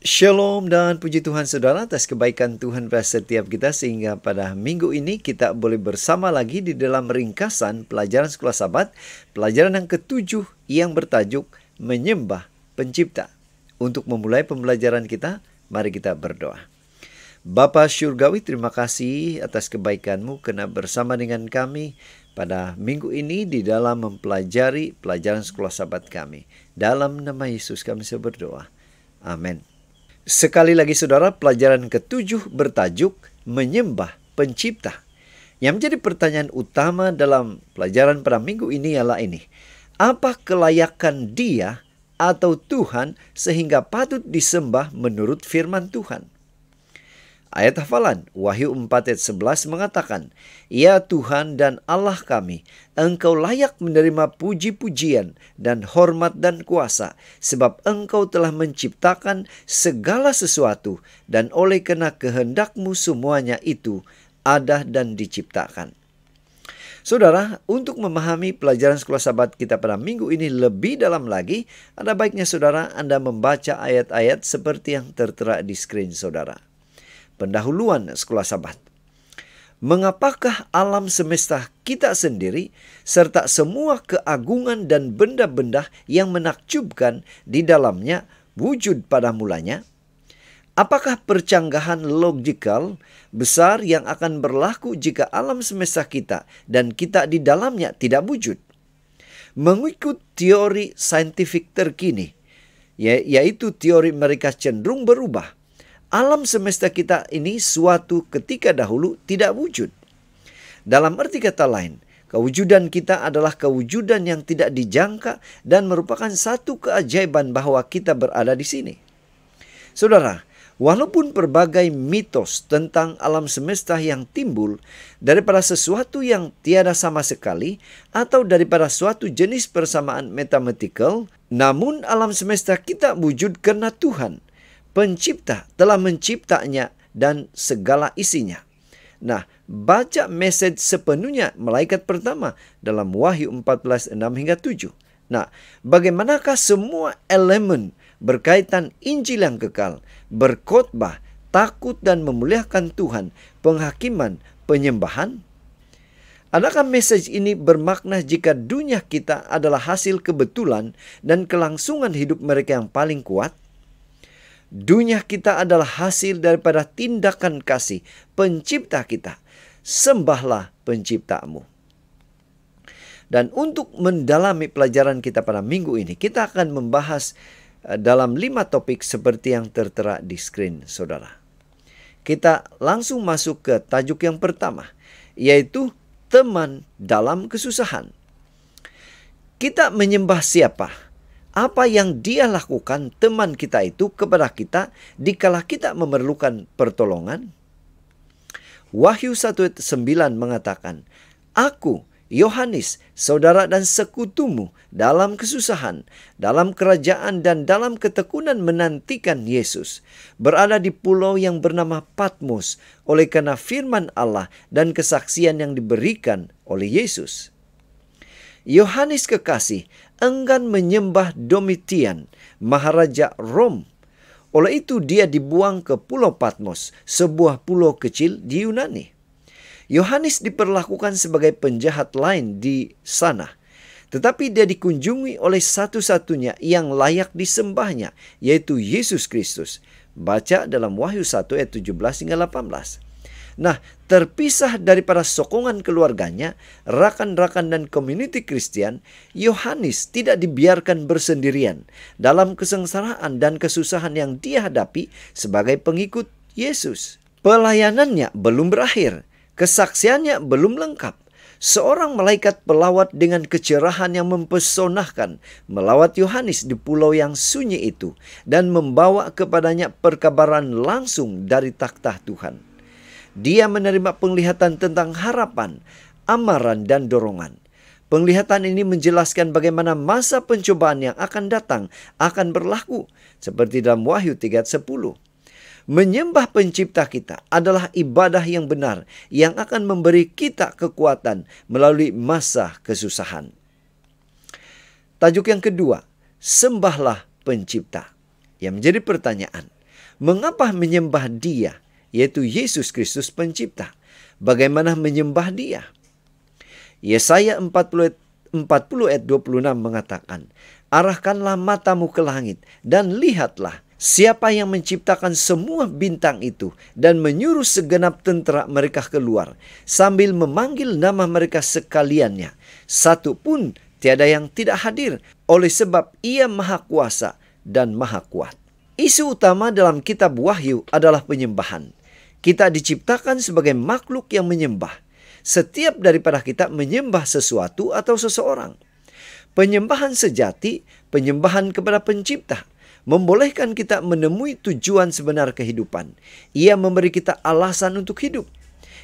Shalom dan puji Tuhan saudara atas kebaikan Tuhan pada setiap kita sehingga pada minggu ini kita boleh bersama lagi di dalam ringkasan pelajaran sekolah sabat pelajaran yang ketujuh yang bertajuk menyembah pencipta. Untuk memulai pembelajaran kita, mari kita berdoa. Bapa Syurgawi, terima kasih atas kebaikanmu kena bersama dengan kami pada minggu ini di dalam mempelajari pelajaran sekolah sabat kami. Dalam nama Yesus kami berdoa. Amin. Sekali lagi saudara, pelajaran ketujuh bertajuk menyembah pencipta. Yang menjadi pertanyaan utama dalam pelajaran pada minggu ini ialah ini. Apa kelayakan dia atau Tuhan sehingga patut disembah menurut firman Tuhan? Ayat hafalan Wahyu 4 ayat 11 mengatakan, "Ya Tuhan dan Allah kami, Engkau layak menerima puji-pujian dan hormat dan kuasa, sebab Engkau telah menciptakan segala sesuatu dan oleh kena kehendakmu semuanya itu ada dan diciptakan." Saudara, untuk memahami pelajaran sekolah sahabat kita pada minggu ini lebih dalam lagi, ada baiknya saudara Anda membaca ayat-ayat seperti yang tertera di screen saudara pendahuluan sekolah sabat. Mengapakah alam semesta kita sendiri serta semua keagungan dan benda-benda yang menakjubkan di dalamnya wujud pada mulanya? Apakah percanggahan logikal besar yang akan berlaku jika alam semesta kita dan kita di dalamnya tidak wujud? Mengikut teori saintifik terkini, yaitu teori mereka cenderung berubah alam semesta kita ini suatu ketika dahulu tidak wujud. Dalam arti kata lain, kewujudan kita adalah kewujudan yang tidak dijangka dan merupakan satu keajaiban bahwa kita berada di sini. Saudara, Walaupun berbagai mitos tentang alam semesta yang timbul daripada sesuatu yang tiada sama sekali atau daripada suatu jenis persamaan matematikal, namun alam semesta kita wujud karena Tuhan pencipta telah menciptanya dan segala isinya. Nah, baca message sepenuhnya malaikat pertama dalam Wahyu 14:6 hingga 7. Nah, bagaimanakah semua elemen berkaitan Injil yang kekal, berkhotbah, takut dan memuliakan Tuhan, penghakiman, penyembahan? Adakah message ini bermakna jika dunia kita adalah hasil kebetulan dan kelangsungan hidup mereka yang paling kuat? Dunia kita adalah hasil daripada tindakan kasih pencipta kita. Sembahlah penciptamu. Dan untuk mendalami pelajaran kita pada minggu ini, kita akan membahas eh, dalam lima topik seperti yang tertera di screen saudara. Kita langsung masuk ke tajuk yang pertama, yaitu teman dalam kesusahan. Kita menyembah siapa? apa yang dia lakukan teman kita itu kepada kita dikala kita memerlukan pertolongan? Wahyu 1:9 mengatakan, "Aku Yohanes, saudara dan sekutumu dalam kesusahan, dalam kerajaan dan dalam ketekunan menantikan Yesus, berada di pulau yang bernama Patmos oleh karena firman Allah dan kesaksian yang diberikan oleh Yesus." Yohanes Kekasih enggan menyembah Domitian, Maharaja Rom. Oleh itu dia dibuang ke Pulau Patmos, sebuah pulau kecil di Yunani. Yohanes diperlakukan sebagai penjahat lain di sana. Tetapi dia dikunjungi oleh satu-satunya yang layak disembahnya, yaitu Yesus Kristus. Baca dalam Wahyu 1 ayat 17 hingga 18. Nah, terpisah daripada sokongan keluarganya, rakan-rakan dan komuniti Kristen, Yohanes tidak dibiarkan bersendirian dalam kesengsaraan dan kesusahan yang dia hadapi sebagai pengikut Yesus. Pelayanannya belum berakhir, kesaksiannya belum lengkap. Seorang malaikat pelawat dengan kecerahan yang mempesonahkan melawat Yohanes di pulau yang sunyi itu dan membawa kepadanya perkabaran langsung dari takhta Tuhan. Dia menerima penglihatan tentang harapan, amaran, dan dorongan. Penglihatan ini menjelaskan bagaimana masa pencobaan yang akan datang akan berlaku, seperti dalam Wahyu 3:10. Menyembah pencipta kita adalah ibadah yang benar yang akan memberi kita kekuatan melalui masa kesusahan. Tajuk yang kedua, sembahlah pencipta. Yang menjadi pertanyaan, mengapa menyembah dia yaitu Yesus Kristus pencipta. Bagaimana menyembah dia? Yesaya 40, 40 ayat 26 mengatakan, Arahkanlah matamu ke langit dan lihatlah siapa yang menciptakan semua bintang itu dan menyuruh segenap tentara mereka keluar sambil memanggil nama mereka sekaliannya. Satu pun tiada yang tidak hadir oleh sebab ia maha kuasa dan maha kuat. Isu utama dalam kitab Wahyu adalah penyembahan. Kita diciptakan sebagai makhluk yang menyembah. Setiap daripada kita menyembah sesuatu atau seseorang. Penyembahan sejati, penyembahan kepada pencipta, membolehkan kita menemui tujuan sebenar kehidupan. Ia memberi kita alasan untuk hidup.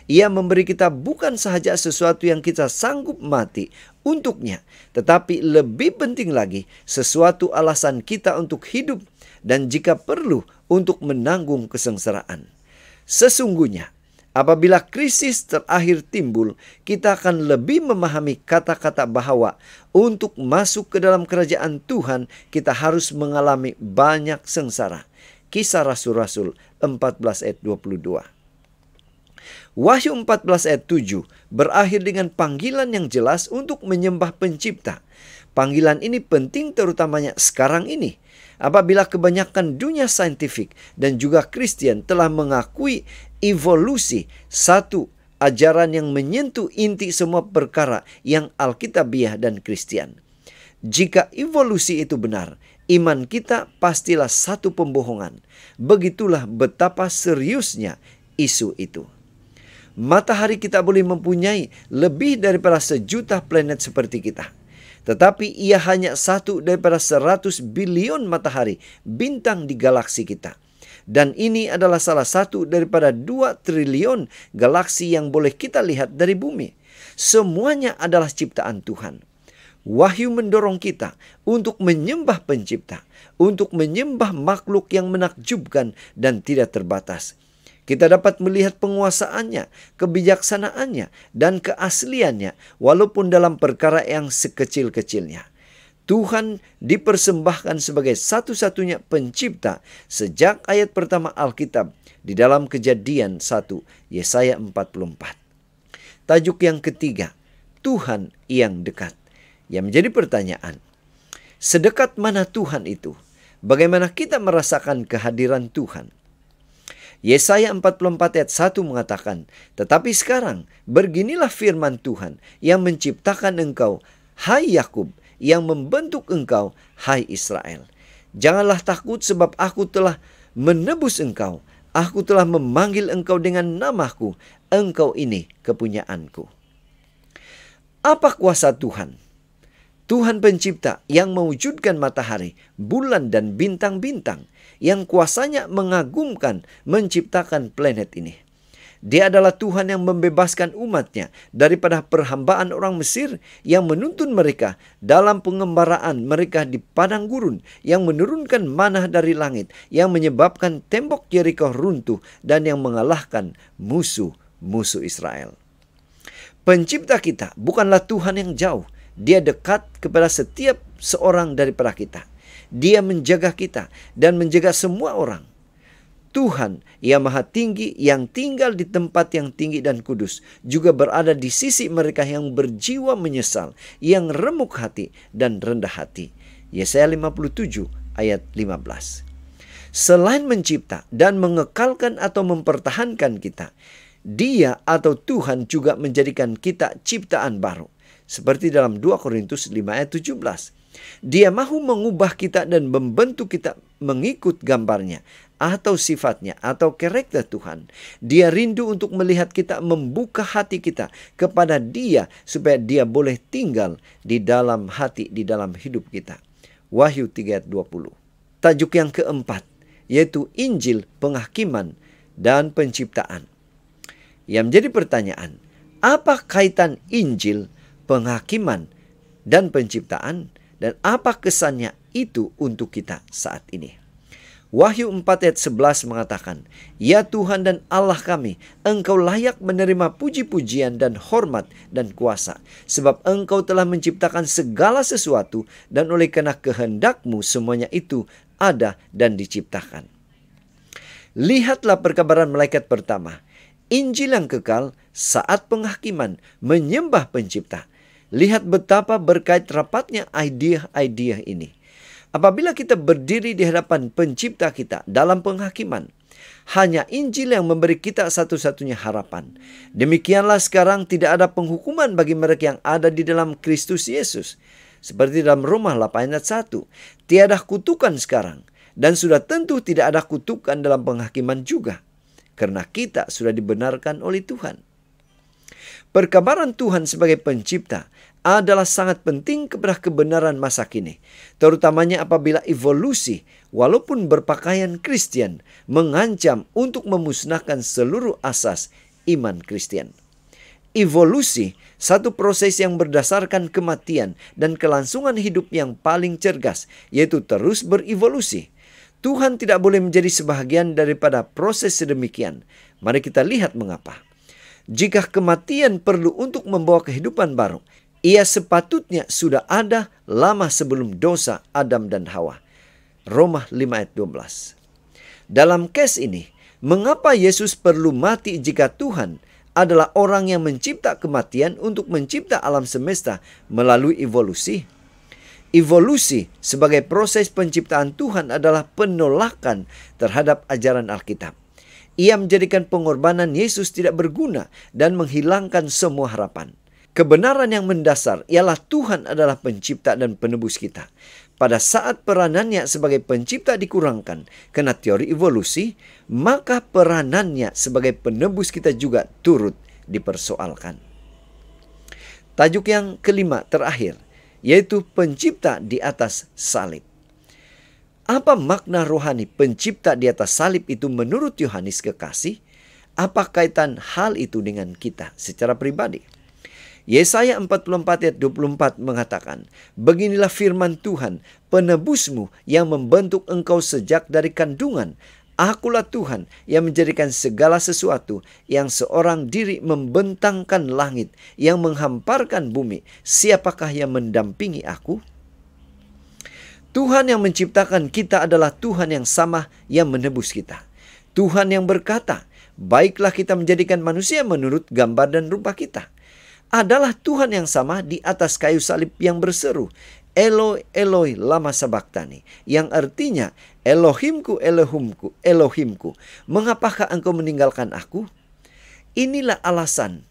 Ia memberi kita bukan sahaja sesuatu yang kita sanggup mati untuknya, tetapi lebih penting lagi sesuatu alasan kita untuk hidup dan jika perlu untuk menanggung kesengsaraan. Sesungguhnya, apabila krisis terakhir timbul, kita akan lebih memahami kata-kata bahwa untuk masuk ke dalam kerajaan Tuhan, kita harus mengalami banyak sengsara. Kisah Rasul-Rasul 14 ayat 22. Wahyu 14 ayat 7 berakhir dengan panggilan yang jelas untuk menyembah pencipta. Panggilan ini penting terutamanya sekarang ini. Apabila kebanyakan dunia saintifik dan juga Kristen telah mengakui evolusi satu ajaran yang menyentuh inti semua perkara yang Alkitabiah dan Kristen. Jika evolusi itu benar, iman kita pastilah satu pembohongan. Begitulah betapa seriusnya isu itu matahari kita boleh mempunyai lebih daripada sejuta planet seperti kita. Tetapi ia hanya satu daripada seratus bilion matahari, bintang di galaksi kita. Dan ini adalah salah satu daripada dua triliun galaksi yang boleh kita lihat dari bumi. Semuanya adalah ciptaan Tuhan. Wahyu mendorong kita untuk menyembah Pencipta, untuk menyembah makhluk yang menakjubkan dan tidak terbatas kita dapat melihat penguasaannya, kebijaksanaannya, dan keasliannya walaupun dalam perkara yang sekecil-kecilnya. Tuhan dipersembahkan sebagai satu-satunya pencipta sejak ayat pertama Alkitab di dalam kejadian 1 Yesaya 44. Tajuk yang ketiga, Tuhan yang dekat. Yang menjadi pertanyaan, sedekat mana Tuhan itu? Bagaimana kita merasakan kehadiran Tuhan? Yesaya 44 ayat 1 mengatakan, Tetapi sekarang berginilah firman Tuhan yang menciptakan engkau, hai Yakub, yang membentuk engkau, hai Israel. Janganlah takut sebab aku telah menebus engkau, aku telah memanggil engkau dengan namaku, engkau ini kepunyaanku. Apa kuasa Tuhan? Tuhan pencipta yang mewujudkan matahari, bulan dan bintang-bintang yang kuasanya mengagumkan menciptakan planet ini. Dia adalah Tuhan yang membebaskan umatnya daripada perhambaan orang Mesir yang menuntun mereka dalam pengembaraan mereka di padang gurun yang menurunkan manah dari langit yang menyebabkan tembok Jericho runtuh dan yang mengalahkan musuh-musuh Israel. Pencipta kita bukanlah Tuhan yang jauh, dia dekat kepada setiap seorang daripada kita. Dia menjaga kita dan menjaga semua orang. Tuhan yang maha tinggi yang tinggal di tempat yang tinggi dan kudus juga berada di sisi mereka yang berjiwa menyesal, yang remuk hati dan rendah hati. Yesaya 57 ayat 15. Selain mencipta dan mengekalkan atau mempertahankan kita, dia atau Tuhan juga menjadikan kita ciptaan baru. Seperti dalam 2 Korintus 5 ayat 17. Dia mahu mengubah kita dan membentuk kita mengikut gambarnya atau sifatnya atau karakter Tuhan. Dia rindu untuk melihat kita membuka hati kita kepada dia supaya dia boleh tinggal di dalam hati, di dalam hidup kita. Wahyu ayat puluh. Tajuk yang keempat yaitu Injil penghakiman dan penciptaan. Yang menjadi pertanyaan, apa kaitan Injil, penghakiman, dan penciptaan? dan apa kesannya itu untuk kita saat ini. Wahyu 4 ayat 11 mengatakan, Ya Tuhan dan Allah kami, Engkau layak menerima puji-pujian dan hormat dan kuasa, sebab Engkau telah menciptakan segala sesuatu dan oleh karena kehendakmu semuanya itu ada dan diciptakan. Lihatlah perkabaran malaikat pertama, Injil yang kekal saat penghakiman menyembah pencipta Lihat betapa berkait rapatnya idea-idea ini. Apabila kita berdiri di hadapan pencipta kita dalam penghakiman, hanya Injil yang memberi kita satu-satunya harapan. Demikianlah sekarang tidak ada penghukuman bagi mereka yang ada di dalam Kristus Yesus. Seperti dalam rumah 8 ayat 1, tiada kutukan sekarang dan sudah tentu tidak ada kutukan dalam penghakiman juga. Karena kita sudah dibenarkan oleh Tuhan. Perkabaran Tuhan sebagai pencipta adalah sangat penting kepada kebenaran masa kini. Terutamanya apabila evolusi, walaupun berpakaian Kristen, mengancam untuk memusnahkan seluruh asas iman Kristen. Evolusi, satu proses yang berdasarkan kematian dan kelangsungan hidup yang paling cergas, yaitu terus berevolusi. Tuhan tidak boleh menjadi sebahagian daripada proses sedemikian. Mari kita lihat mengapa jika kematian perlu untuk membawa kehidupan baru, ia sepatutnya sudah ada lama sebelum dosa Adam dan Hawa. Roma 5 ayat 12. Dalam kes ini, mengapa Yesus perlu mati jika Tuhan adalah orang yang mencipta kematian untuk mencipta alam semesta melalui evolusi? Evolusi sebagai proses penciptaan Tuhan adalah penolakan terhadap ajaran Alkitab. Ia menjadikan pengorbanan Yesus tidak berguna dan menghilangkan semua harapan. Kebenaran yang mendasar ialah Tuhan adalah pencipta dan penebus kita. Pada saat peranannya sebagai pencipta dikurangkan karena teori evolusi, maka peranannya sebagai penebus kita juga turut dipersoalkan. Tajuk yang kelima terakhir yaitu pencipta di atas salib. Apa makna rohani pencipta di atas salib itu menurut Yohanes kekasih? Apa kaitan hal itu dengan kita secara pribadi? Yesaya 44 ayat 24 mengatakan, Beginilah firman Tuhan, penebusmu yang membentuk engkau sejak dari kandungan. Akulah Tuhan yang menjadikan segala sesuatu yang seorang diri membentangkan langit, yang menghamparkan bumi. Siapakah yang mendampingi aku?' Tuhan yang menciptakan kita adalah Tuhan yang sama yang menebus kita. Tuhan yang berkata, "Baiklah kita menjadikan manusia menurut gambar dan rupa kita." Adalah Tuhan yang sama di atas kayu salib yang berseru, "Eloi, Eloi, lama sabaktani," yang artinya, "Elohimku, Elohimku, Elohimku, mengapakah engkau meninggalkan aku?" Inilah alasan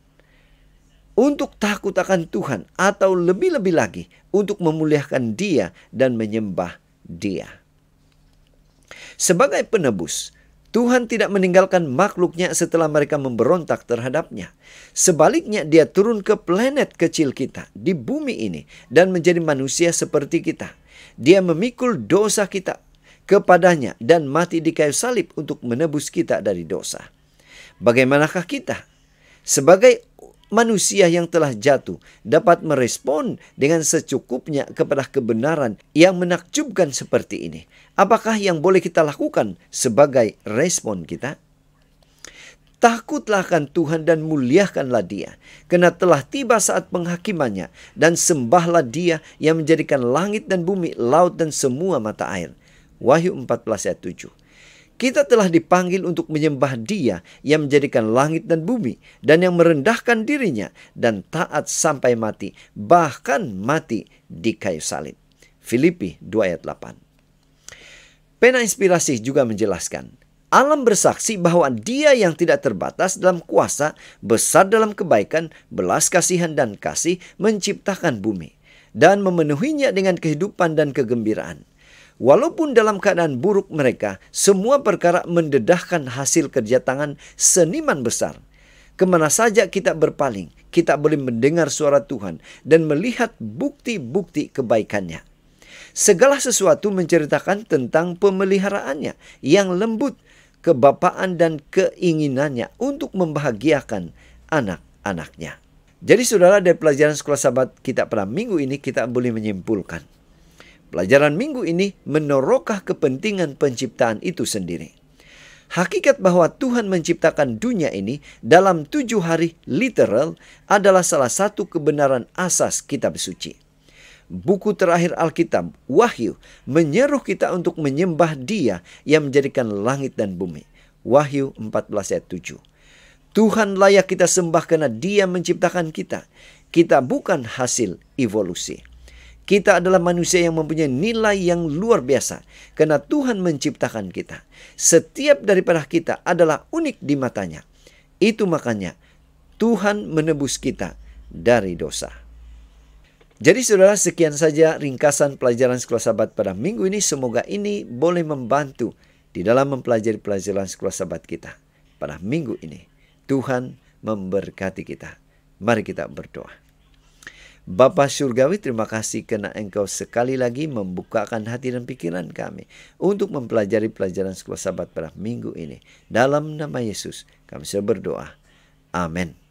untuk takut akan Tuhan atau lebih-lebih lagi untuk memuliakan Dia dan menyembah Dia. Sebagai penebus, Tuhan tidak meninggalkan makhluknya setelah mereka memberontak terhadapnya. Sebaliknya dia turun ke planet kecil kita di bumi ini dan menjadi manusia seperti kita. Dia memikul dosa kita kepadanya dan mati di kayu salib untuk menebus kita dari dosa. Bagaimanakah kita? Sebagai manusia yang telah jatuh dapat merespon dengan secukupnya kepada kebenaran yang menakjubkan seperti ini. Apakah yang boleh kita lakukan sebagai respon kita? Takutlah akan Tuhan dan muliakanlah dia, karena telah tiba saat penghakimannya, dan sembahlah dia yang menjadikan langit dan bumi, laut dan semua mata air. Wahyu 14 ayat 7. Kita telah dipanggil untuk menyembah Dia yang menjadikan langit dan bumi dan yang merendahkan dirinya dan taat sampai mati, bahkan mati di kayu salib. Filipi 2 ayat 8. Pena Inspirasi juga menjelaskan, Alam bersaksi bahwa dia yang tidak terbatas dalam kuasa, besar dalam kebaikan, belas kasihan dan kasih menciptakan bumi dan memenuhinya dengan kehidupan dan kegembiraan. Walaupun dalam keadaan buruk mereka, semua perkara mendedahkan hasil kerja tangan seniman besar. Kemana saja kita berpaling, kita boleh mendengar suara Tuhan dan melihat bukti-bukti kebaikannya. Segala sesuatu menceritakan tentang pemeliharaannya yang lembut, kebapaan dan keinginannya untuk membahagiakan anak-anaknya. Jadi saudara dari pelajaran sekolah sahabat kita pada minggu ini kita boleh menyimpulkan Pelajaran minggu ini menerokah kepentingan penciptaan itu sendiri. Hakikat bahwa Tuhan menciptakan dunia ini dalam tujuh hari literal adalah salah satu kebenaran asas kitab suci. Buku terakhir Alkitab, Wahyu, menyeru kita untuk menyembah dia yang menjadikan langit dan bumi. Wahyu 14 ayat 7. Tuhan layak kita sembah karena dia menciptakan kita. Kita bukan hasil evolusi. Kita adalah manusia yang mempunyai nilai yang luar biasa karena Tuhan menciptakan kita. Setiap daripada kita adalah unik di matanya. Itu makanya Tuhan menebus kita dari dosa. Jadi saudara sekian saja ringkasan pelajaran sekolah Sabat pada minggu ini. Semoga ini boleh membantu di dalam mempelajari pelajaran sekolah Sabat kita pada minggu ini. Tuhan memberkati kita. Mari kita berdoa. Bapa Surgawi, terima kasih karena engkau sekali lagi membukakan hati dan pikiran kami untuk mempelajari pelajaran sekolah Sabat pada minggu ini. Dalam nama Yesus, kami sudah berdoa. Amin.